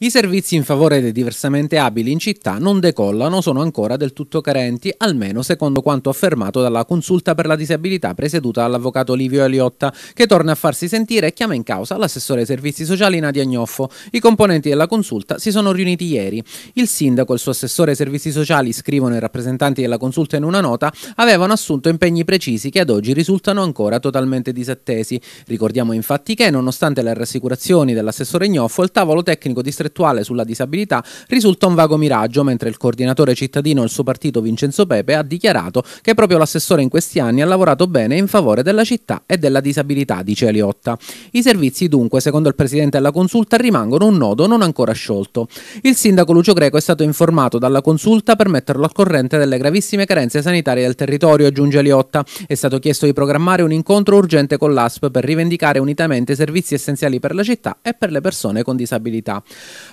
I servizi in favore dei diversamente abili in città non decollano, sono ancora del tutto carenti, almeno secondo quanto affermato dalla consulta per la disabilità presieduta dall'avvocato Livio Eliotta, che torna a farsi sentire e chiama in causa l'assessore ai servizi sociali Nadia Gnoffo. I componenti della consulta si sono riuniti ieri. Il sindaco e il suo assessore ai servizi sociali, scrivono i rappresentanti della consulta in una nota, avevano assunto impegni precisi che ad oggi risultano ancora totalmente disattesi. Ricordiamo infatti che, nonostante le rassicurazioni dell'assessore Gnoffo, il tavolo tecnico di stress distrettuale sulla disabilità risulta un vago miraggio, mentre il coordinatore cittadino del suo partito Vincenzo Pepe ha dichiarato che proprio l'assessore in questi anni ha lavorato bene in favore della città e della disabilità, dice Eliotta. I servizi dunque, secondo il Presidente della Consulta, rimangono un nodo non ancora sciolto. Il sindaco Lucio Greco è stato informato dalla Consulta per metterlo al corrente delle gravissime carenze sanitarie del territorio, aggiunge Eliotta. È stato chiesto di programmare un incontro urgente con l'ASP per rivendicare unitamente servizi essenziali per la città e per le persone con disabilità.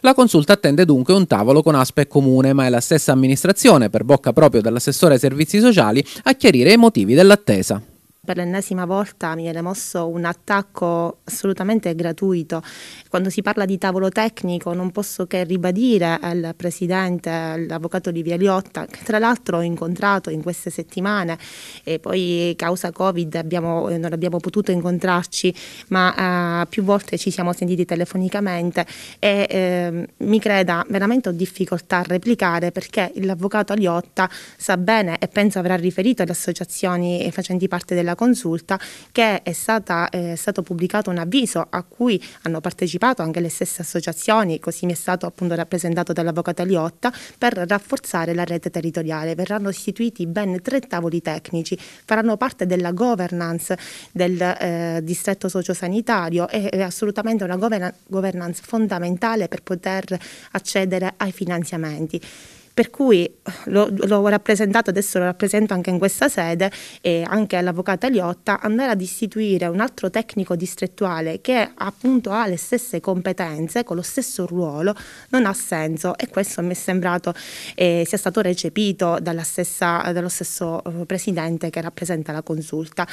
La consulta attende dunque un tavolo con ASPE Comune, ma è la stessa amministrazione, per bocca proprio dell'assessore ai servizi sociali, a chiarire i motivi dell'attesa per l'ennesima volta mi viene mosso un attacco assolutamente gratuito. Quando si parla di tavolo tecnico non posso che ribadire al Presidente, l'Avvocato Livia Liotta, che tra l'altro ho incontrato in queste settimane e poi causa Covid abbiamo, eh, non abbiamo potuto incontrarci, ma eh, più volte ci siamo sentiti telefonicamente e eh, mi creda veramente ho difficoltà a replicare perché l'Avvocato Liotta sa bene e penso avrà riferito alle associazioni facenti parte della della consulta che è, stata, eh, è stato pubblicato un avviso a cui hanno partecipato anche le stesse associazioni, così mi è stato appunto rappresentato dall'avvocato Liotta, per rafforzare la rete territoriale. Verranno istituiti ben tre tavoli tecnici, faranno parte della governance del eh, distretto sociosanitario e è assolutamente una governance fondamentale per poter accedere ai finanziamenti. Per cui lo, l'ho rappresentato, adesso lo rappresento anche in questa sede e anche all'avvocata Liotta, andare ad istituire un altro tecnico distrettuale che appunto ha le stesse competenze, con lo stesso ruolo, non ha senso e questo mi è sembrato eh, sia stato recepito dalla stessa, dallo stesso eh, presidente che rappresenta la consulta.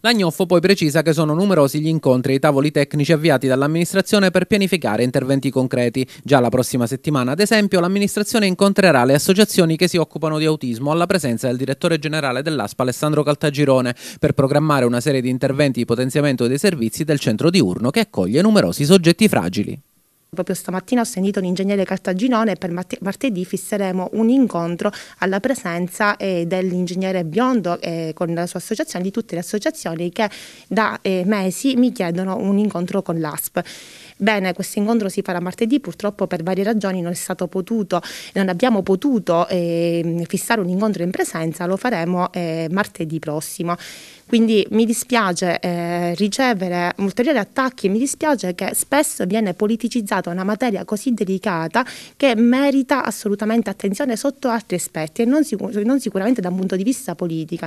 L'Agnoffo poi precisa che sono numerosi gli incontri e i tavoli tecnici avviati dall'amministrazione per pianificare interventi concreti. Già la prossima settimana, ad esempio, l'amministrazione incontrerà le associazioni che si occupano di autismo alla presenza del direttore generale dell'ASPA Alessandro Caltagirone per programmare una serie di interventi di potenziamento dei servizi del centro diurno che accoglie numerosi soggetti fragili. Proprio stamattina ho sentito l'ingegnere Cartaginone e per martedì fisseremo un incontro alla presenza eh, dell'ingegnere Biondo eh, con la sua associazione, di tutte le associazioni che da eh, mesi mi chiedono un incontro con l'ASP. Bene, questo incontro si farà martedì, purtroppo per varie ragioni non, è stato potuto, non abbiamo potuto eh, fissare un incontro in presenza, lo faremo eh, martedì prossimo. Quindi mi dispiace eh, ricevere ulteriori attacchi, mi dispiace che spesso viene politicizzato trattata una materia così delicata che merita assolutamente attenzione sotto altri aspetti e non, sicur- non sicuramente da un punto di vista politico.